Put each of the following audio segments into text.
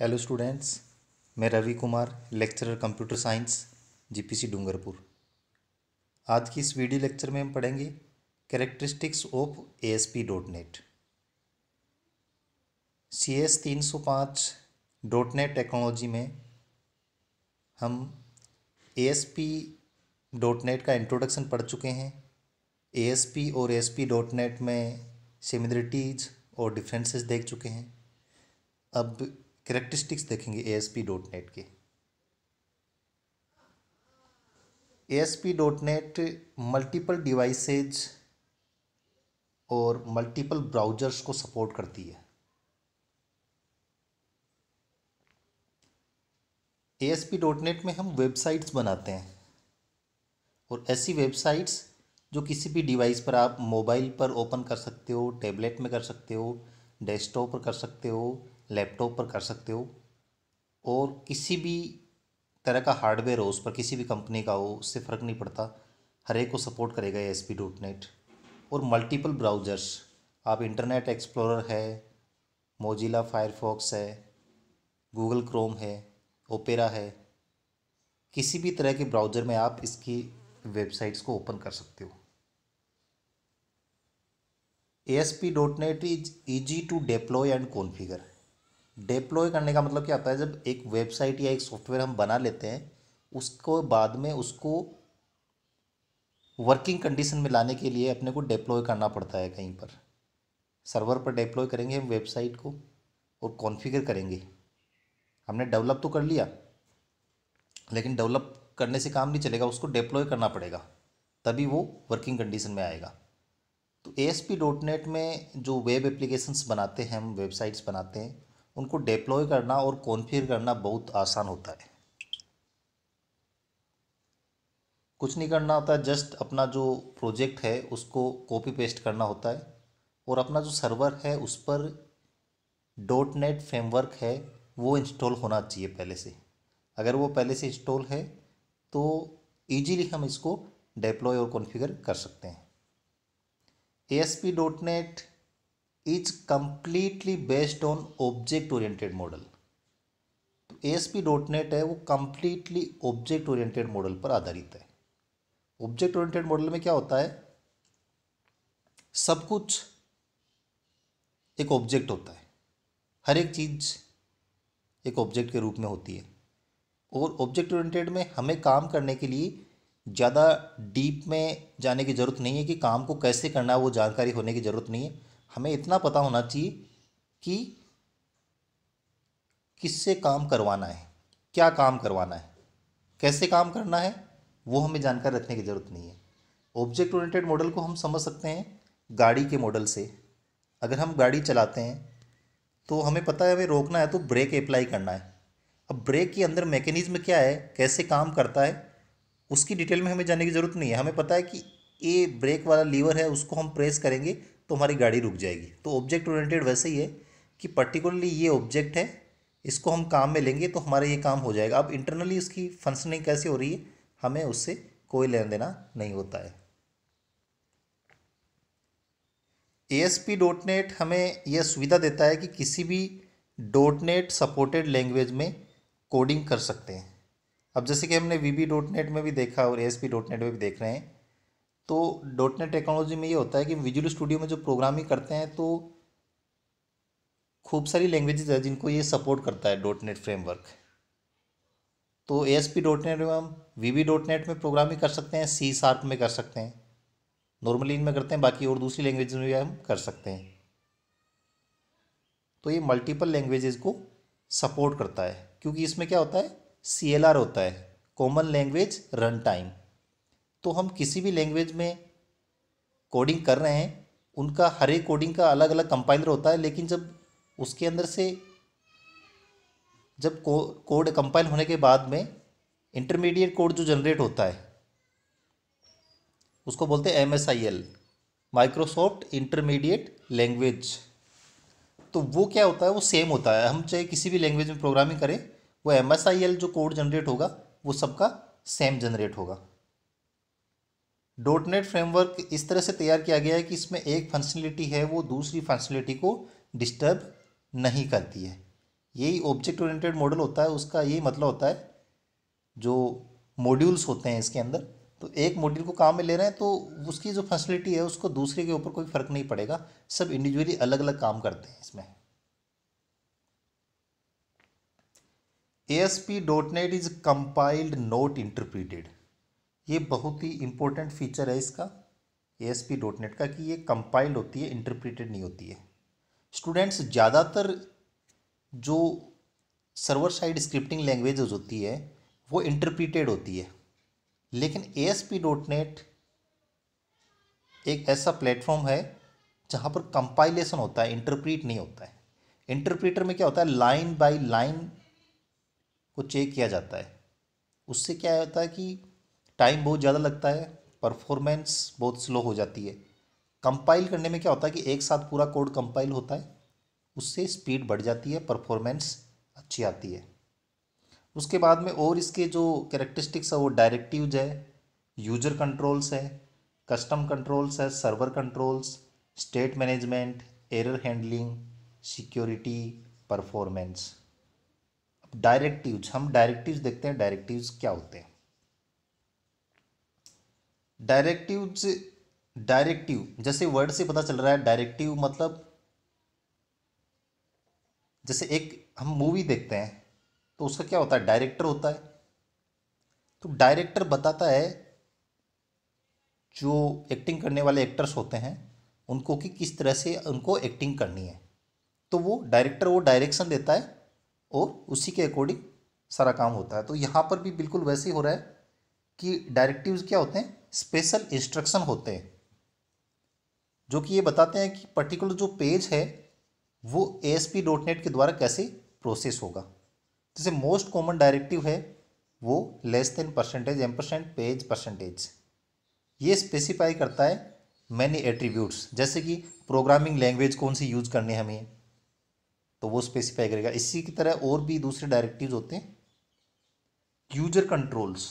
hello students मैं Ravi Kumar lecturer computer science GPC Dungarpur आज की इस वीडियो लेक्चर में हम पढ़ेंगे characteristics of A S P dot net C S तीन सौ पाँच डॉट नेट टेक्नोलॉजी में हम A S P dot net का इंट्रोडक्शन पढ़ चुके हैं ए एस पी और A S P dot net में सिमिलरिटीज़ और डिफ्रेंसेस देख चुके हैं अब करेक्टरिस्टिक्स देखेंगे A S P dot net के ए S P dot net multiple devices और मल्टीपल ब्राउजर्स को सपोर्ट करती है A S P dot net में हम वेबसाइट्स बनाते हैं और ऐसी वेबसाइट्स जो किसी भी डिवाइस पर आप मोबाइल पर ओपन कर सकते हो टैबलेट में कर सकते हो डेस्कटॉप पर कर सकते हो लैपटॉप पर कर सकते हो और किसी भी तरह का हार्डवेयर हो उस पर किसी भी कंपनी का हो उससे फ़र्क नहीं पड़ता हर एक को सपोर्ट करेगा एस पी डॉट नेट और मल्टीपल ब्राउज़र्स आप इंटरनेट एक्सप्लोरर है मोजिला फायरफॉक्स है गूगल क्रोम है ओपेरा है किसी भी तरह के ब्राउज़र में आप इसकी वेबसाइट्स को ओपन कर सकते हो A S P dot net is easy to deploy and configure deploy करने का मतलब क्या होता है जब एक वेबसाइट या एक सॉफ्टवेयर हम बना लेते हैं उसको बाद में उसको वर्किंग कंडीशन में लाने के लिए अपने को डिप्लॉय करना पड़ता है कहीं पर सर्वर पर डिप्लॉय करेंगे हम वेबसाइट को और कॉन्फ़िगर करेंगे हमने डेवलप तो कर लिया लेकिन डेवलप करने से काम नहीं चलेगा उसको डिप्लॉय करना पड़ेगा तभी वो वर्किंग कंडीशन में आएगा तो A S P dot net में जो वेब एप्लीकेशंस बनाते हैं हम वेबसाइट्स बनाते हैं उनको डिप्लॉय करना और कॉन्फ़िगर करना बहुत आसान होता है कुछ नहीं करना होता जस्ट अपना जो प्रोजेक्ट है उसको कॉपी पेस्ट करना होता है और अपना जो सर्वर है उस पर डॉट नेट फ्रेमवर्क है वो इंस्टॉल होना चाहिए पहले से अगर वो पहले से इंस्टॉल है तो ईजीली हम इसको डिप्लॉय और कॉन्फ़िगर कर सकते हैं A S P dot net is completely based on object oriented model S P dot net है वो कम्प्लीटली ऑब्जेक्ट ओरिएंटेड मॉडल पर आधारित है ऑब्जेक्ट ओरिएंटेड मॉडल में क्या होता है सब कुछ एक ऑब्जेक्ट होता है हर एक चीज़ एक ऑब्जेक्ट के रूप में होती है और ऑब्जेक्ट ओरिएंटेड में हमें काम करने के लिए ज़्यादा डीप में जाने की ज़रूरत नहीं है कि काम को कैसे करना है वो जानकारी होने की ज़रूरत नहीं है हमें इतना पता होना चाहिए कि किससे काम करवाना है क्या काम करवाना है कैसे काम करना है वो हमें जानकर रखने की ज़रूरत नहीं है ऑब्जेक्ट ओरिएंटेड मॉडल को हम समझ सकते हैं गाड़ी के मॉडल से अगर हम गाड़ी चलाते हैं तो हमें पता है हमें रोकना है तो ब्रेक अप्लाई करना है अब ब्रेक के अंदर मैकेनिज्म क्या है कैसे काम करता है उसकी डिटेल में हमें जाने की ज़रूरत नहीं है हमें पता है कि ये ब्रेक वाला लीवर है उसको हम प्रेस करेंगे तो हमारी गाड़ी रुक जाएगी तो ऑब्जेक्ट ओरिएंटेड वैसे ही है कि पर्टिकुलरली ये ऑब्जेक्ट है इसको हम काम में लेंगे तो हमारा ये काम हो जाएगा अब इंटरनली इसकी फंक्शनिंग कैसे हो रही है हमें उससे कोई लेन देना नहीं होता है A S P dot net हमें यह सुविधा देता है कि किसी भी डॉट नेट सपोर्टेड लैंग्वेज में कोडिंग कर सकते हैं अब जैसे कि हमने वी बी डॉट नेट में भी देखा और A S P dot net में भी देख रहे हैं तो डॉट नेट टेक्नोलॉजी में ये होता है कि विजुअल स्टूडियो में जो प्रोग्रामिंग करते हैं तो खूब सारी लैंग्वेजेज है जिनको ये सपोर्ट करता है डॉट नेट फ्रेमवर्क तो A S P dot net में हम वी वी डॉट नेट में प्रोग्रामिंग कर सकते हैं सी सार्प में कर सकते हैं नॉर्मली इनमें करते हैं बाकी और दूसरी लैंग्वेज में भी हम कर सकते हैं तो ये मल्टीपल लैंग्वेजेस को सपोर्ट करता है क्योंकि इसमें क्या होता है सी एल आर होता है कॉमन लैंग्वेज रन टाइम तो हम किसी भी लैंग्वेज में कोडिंग कर रहे हैं उनका हर एक कोडिंग का अलग अलग कंपाइलर होता है लेकिन जब उसके अंदर से जब को, कोड कंपाइल होने के बाद में इंटरमीडिएट कोड जो जनरेट होता है उसको बोलते हैं M S I L Microsoft intermediate language तो वो क्या होता है वो सेम होता है हम चाहे किसी भी लैंग्वेज में प्रोग्रामिंग करें वो एम एस आई एल जो कोड जनरेट होगा वो सबका सेम जनरेट होगा डॉट नेट फ्रेमवर्क इस तरह से तैयार किया गया है कि इसमें एक फंक्शनलिटी है वो दूसरी फंक्शनलिटी को डिस्टर्ब नहीं करती है यही ऑब्जेक्ट ओरिएंटेड मॉडल होता है उसका यही मतलब होता है जो मॉड्यूल्स होते हैं इसके अंदर तो एक मॉड्यूल को काम में ले रहे हैं तो उसकी जो फैसिलिटी है उसको दूसरे के ऊपर कोई फ़र्क नहीं पड़ेगा सब इंडिविजुअली अलग अलग काम करते हैं इसमें A S P dot net is compiled not interpreted ये बहुत ही इम्पोर्टेंट फीचर है इसका A S P dot net का कि ये कंपाइल्ड होती है इंटरप्रिटेड नहीं होती है स्टूडेंट्स ज़्यादातर जो सर्वर साइड स्क्रिप्टिंग लैंग्वेज होती है वो इंटरप्रिटेड होती है लेकिन A S P dot net एक ऐसा प्लेटफॉर्म है जहाँ पर कंपाइलेशन होता है इंटरप्रीट नहीं होता है इंटरप्रीटर में क्या होता है लाइन बाई लाइन को चेक किया जाता है उससे क्या होता है कि टाइम बहुत ज़्यादा लगता है परफॉर्मेंस बहुत स्लो हो जाती है कंपाइल करने में क्या होता है कि एक साथ पूरा कोड कंपाइल होता है उससे स्पीड बढ़ जाती है परफॉर्मेंस अच्छी आती है उसके बाद में और इसके जो करेक्टरिस्टिक्स है वो डायरेक्टिव्स है यूजर कंट्रोल्स है कस्टम कंट्रोल्स है server controls state management error handling security performance अब डायरेक्टिव्स हम डायरेक्टिव्स देखते हैं डायरेक्टिव्स क्या होते हैं डायरेक्टिव डायरेक्टिव जैसे वर्ड से पता चल रहा है डायरेक्टिव मतलब जैसे एक हम मूवी देखते हैं तो उसका क्या होता है डायरेक्टर होता है तो डायरेक्टर बताता है जो एक्टिंग करने वाले एक्टर्स होते हैं उनको कि किस तरह से उनको एक्टिंग करनी है तो वो डायरेक्टर वो डायरेक्शन देता है और उसी के अकॉर्डिंग सारा काम होता है तो यहाँ पर भी बिल्कुल वैसे ही हो रहा है कि डायरेक्टिव्स क्या होते हैं स्पेशल इंस्ट्रक्शन होते हैं जो कि ये बताते हैं कि पर्टिकुलर जो पेज है वो A S P dot net के द्वारा कैसे प्रोसेस होगा जैसे मोस्ट कॉमन डायरेक्टिव है वो less than percentage M percent page percentage ये स्पेसिफाई करता है मैनी एट्रीब्यूट्स जैसे कि प्रोग्रामिंग लैंग्वेज कौन सी यूज करनी है हमें तो वो स्पेसिफाई करेगा इसी की तरह और भी दूसरे डायरेक्टिव्स होते हैं यूजर कंट्रोल्स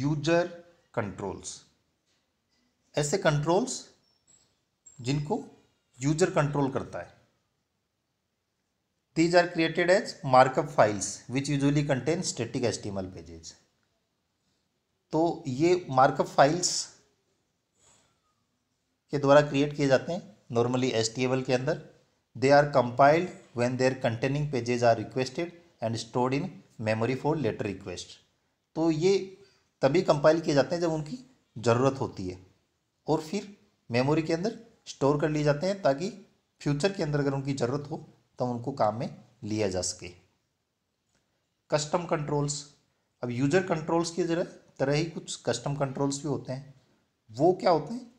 यूजर कंट्रोल्स ऐसे कंट्रोल्स जिनको यूजर कंट्रोल करता है these are created as markup files which usually contain static HTML pages तो ये मार्कअप फाइल्स के द्वारा क्रिएट किए जाते हैं नॉर्मली एस के अंदर they are compiled when their containing pages are requested and stored in memory for later request तो ये तभी कंपाइल किए जाते हैं जब उनकी ज़रूरत होती है और फिर मेमोरी के अंदर स्टोर कर लिए जाते हैं ताकि फ्यूचर के अंदर अगर उनकी ज़रूरत हो तो उनको काम में लिया जा सके कस्टम कंट्रोल्स अब यूजर कंट्रोल्स की जरा तरह ही कुछ कस्टम कंट्रोल्स भी होते हैं वो क्या होते हैं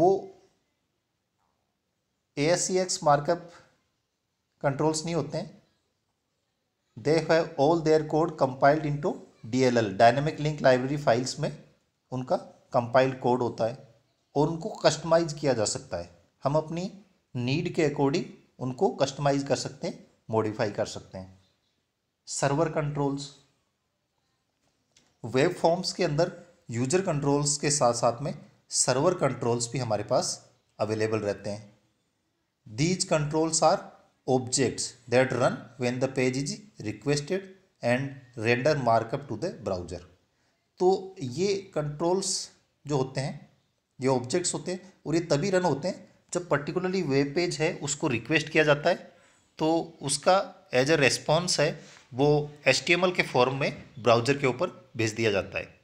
वो A S C X markup controls नहीं होते हैं they have all their code compiled into D L L dynamic link library files में उनका कंपाइल्ड कोड होता है और उनको कस्टमाइज किया जा सकता है हम अपनी नीड के अकॉर्डिंग उनको कस्टमाइज कर सकते हैं मॉडिफाई कर सकते हैं सर्वर कंट्रोल्स वेब फॉर्म्स के अंदर यूजर कंट्रोल्स के साथ साथ में सर्वर कंट्रोल्स भी हमारे पास अवेलेबल रहते हैं these controls are objects that run when the page is requested and render markup to the browser तो ये कंट्रोल्स जो होते हैं ये ऑब्जेक्ट्स होते हैं और ये तभी रन होते हैं जब पर्टिकुलरली वेब पेज है उसको रिक्वेस्ट किया जाता है तो उसका एज अ रेस्पॉन्स है वो एच के फॉर्म में ब्राउजर के ऊपर भेज दिया जाता है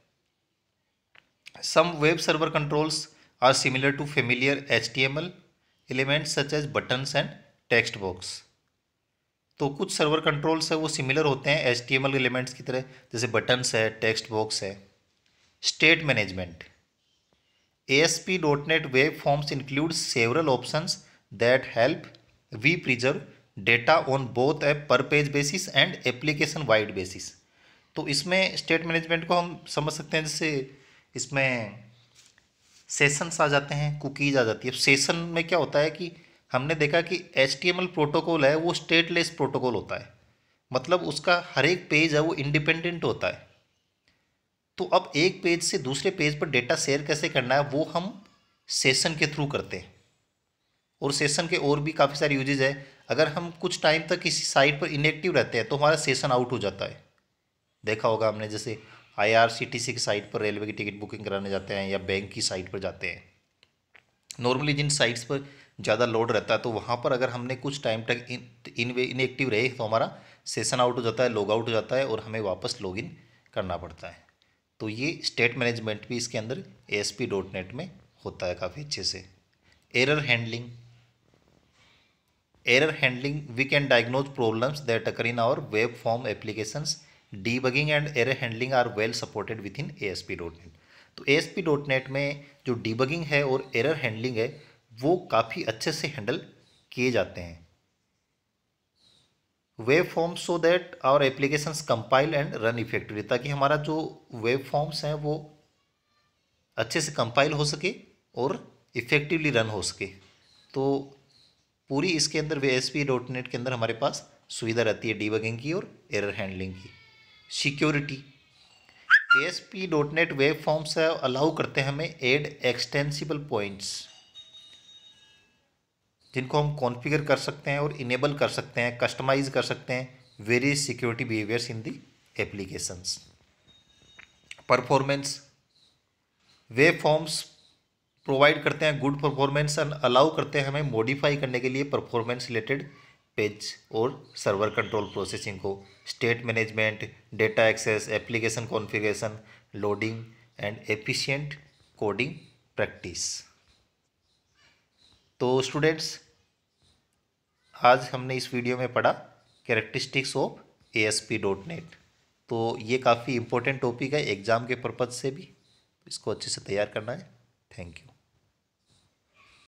some web server controls are similar to familiar H T M L elements such as buttons and text box तो कुछ सर्वर कंट्रोल्स है वो सिमिलर होते हैं एच एलिमेंट्स की तरह जैसे बटन्स है टेक्स्ट बॉक्स है state management A S P net web forms include several option that help we preserve data on both a per page basis and application wide basis तो इसमें state management को हम समझ सकते हैं जैसे इसमें सेशंस आ जाते हैं कुकीज आ जाती है सेशन में क्या होता है कि हमने देखा कि एच प्रोटोकॉल है वो स्टेटलेस प्रोटोकॉल होता है मतलब उसका हर एक पेज है वो इंडिपेंडेंट होता है तो अब एक पेज से दूसरे पेज पर डेटा शेयर कैसे करना है वो हम सेशन के थ्रू करते हैं और सेशन के और भी काफ़ी सारे यूजेज है अगर हम कुछ टाइम तक किसी साइट पर इनएक्टिव रहते हैं तो हमारा सेशन आउट हो जाता है देखा होगा हमने जैसे आईआरसीटीसी की साइट पर रेलवे की टिकट बुकिंग कराने जाते हैं या बैंक की साइट पर जाते हैं नॉर्मली जिन साइट्स पर ज़्यादा लोड रहता है तो वहाँ पर अगर हमने कुछ टाइम तक इन इनएक्टिव रहे तो हमारा सेशन आउट हो जाता है लॉग आउट हो जाता है और हमें वापस लॉग इन करना पड़ता है तो ये स्टेट मैनेजमेंट भी इसके अंदर A S P dot net में होता है काफ़ी अच्छे से error handling error handling we can diagnose problems that occur in our web form application bugging and error handling are well supported within A S P dot net तो A S P dot net में जो D bugging है और error handling है वो काफ़ी अच्छे से हैंडल किए जाते हैं web form so that our application compile and run effectively ताकि हमारा जो वेब फॉर्म्स हैं वो अच्छे से कंपाइल हो सके और इफेक्टिवली रन हो सके तो पूरी इसके अंदर वे एस डॉट नेट के अंदर हमारे पास सुविधा रहती है डीबगिंग की और एरर हैंडलिंग की security A S P dot net web forms allow करते हैं हमें एड एक्सटेंसिबल पॉइंट्स जिनको हम कॉन्फ़िगर कर सकते हैं और इनेबल कर सकते हैं कस्टमाइज़ कर सकते हैं various security behaviours in the applications performance web forms provide करते हैं गुड परफॉर्मेंस एंड अलाउ करते हैं हमें मॉडिफाई करने के लिए परफॉर्मेंस रिलेटेड पेज और सर्वर कंट्रोल प्रोसेसिंग को state management data access application configuration loading and efficient coding practice तो स्टूडेंट्स आज हमने इस वीडियो में पढ़ा characteristics of A S P dot net तो ये काफ़ी इंपॉर्टेंट टॉपिक है एग्ज़ाम के पर्पज़ से भी इसको अच्छे से तैयार करना है थैंक यू